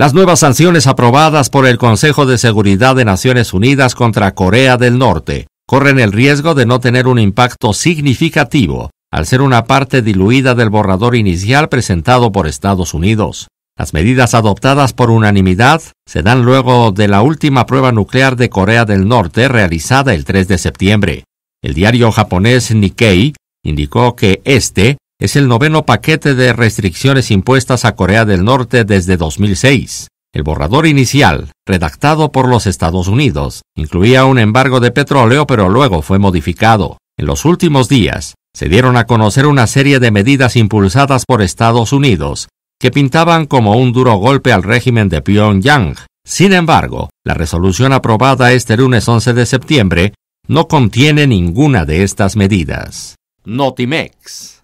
Las nuevas sanciones aprobadas por el Consejo de Seguridad de Naciones Unidas contra Corea del Norte corren el riesgo de no tener un impacto significativo al ser una parte diluida del borrador inicial presentado por Estados Unidos. Las medidas adoptadas por unanimidad se dan luego de la última prueba nuclear de Corea del Norte realizada el 3 de septiembre. El diario japonés Nikkei indicó que este es el noveno paquete de restricciones impuestas a Corea del Norte desde 2006. El borrador inicial, redactado por los Estados Unidos, incluía un embargo de petróleo pero luego fue modificado. En los últimos días, se dieron a conocer una serie de medidas impulsadas por Estados Unidos que pintaban como un duro golpe al régimen de Pyongyang. Sin embargo, la resolución aprobada este lunes 11 de septiembre no contiene ninguna de estas medidas. Notimex